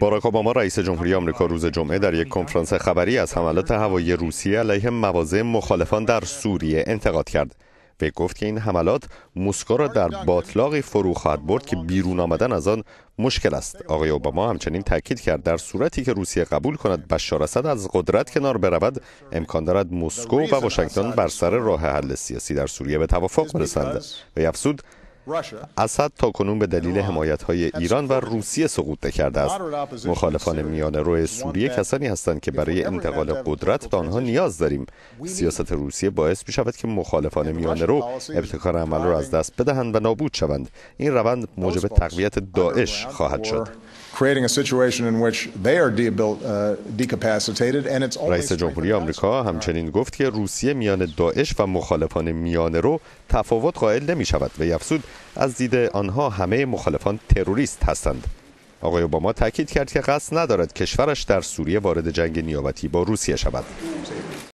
باراک اوباما رئیس جمهوری آمریکا روز جمعه در یک کنفرانس خبری از حملات هوایی روسیه علیه مواضع مخالفان در سوریه انتقاد کرد وی گفت که این حملات موسکو را در باطلاقی فرو خواهد برد که بیرون آمدن از آن مشکل است آقای اوباما همچنین تاکید کرد در صورتی که روسیه قبول کند بشار اسد از قدرت کنار برود امکان دارد مسکو و واشنگتن بر سر راه حل سیاسی در سوریه به توافق برسند وی افزود اسد تا کنون به دلیل حمایت های ایران و روسیه سقوط کرده است مخالفان میان روی سوریه کسانی هستند که برای انتقال قدرت به آنها نیاز داریم سیاست روسیه باعث می شود که مخالفان میان رو ابتکار عمل را از دست بدهند و نابود شوند این روند موجب تقویت داعش خواهد شد رئیس جمهوری آمریکا همچنین گفت که روسیه میان داعش و مخالفان میانه رو تفاوت قائل نمی شود و افزود از دید آنها همه مخالفان تروریست هستند آقای اوباما تاکید کرد که قصد ندارد کشورش در سوریه وارد جنگ نیابتی با روسیه شود